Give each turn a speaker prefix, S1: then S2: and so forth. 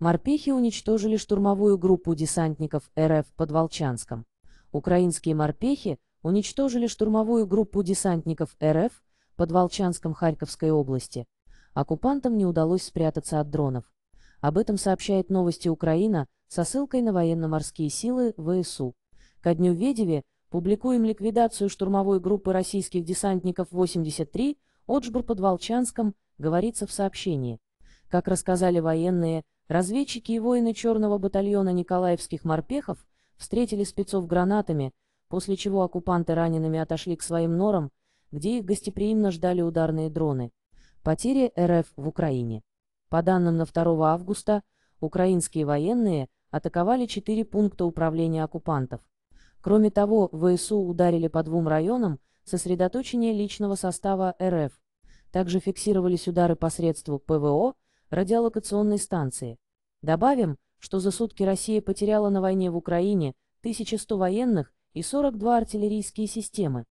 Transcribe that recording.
S1: Морпехи уничтожили штурмовую группу десантников РФ под Волчанском. Украинские морпехи уничтожили штурмовую группу десантников РФ под Волчанском Харьковской области. Оккупантам не удалось спрятаться от дронов. Об этом сообщает новости Украина со ссылкой на военно-морские силы ВСУ. Ко дню Ведеве публикуем ликвидацию штурмовой группы российских десантников 83 «Отжбур под Волчанском», говорится в сообщении. Как рассказали военные, разведчики и воины черного батальона николаевских морпехов встретили спецов гранатами, после чего оккупанты ранеными отошли к своим норам, где их гостеприимно ждали ударные дроны. Потери РФ в Украине. По данным на 2 августа, украинские военные атаковали четыре пункта управления оккупантов. Кроме того, ВСУ ударили по двум районам сосредоточения личного состава РФ. Также фиксировались удары посредством ПВО, радиолокационной станции. Добавим, что за сутки Россия потеряла на войне в Украине 1100 военных и 42 артиллерийские системы.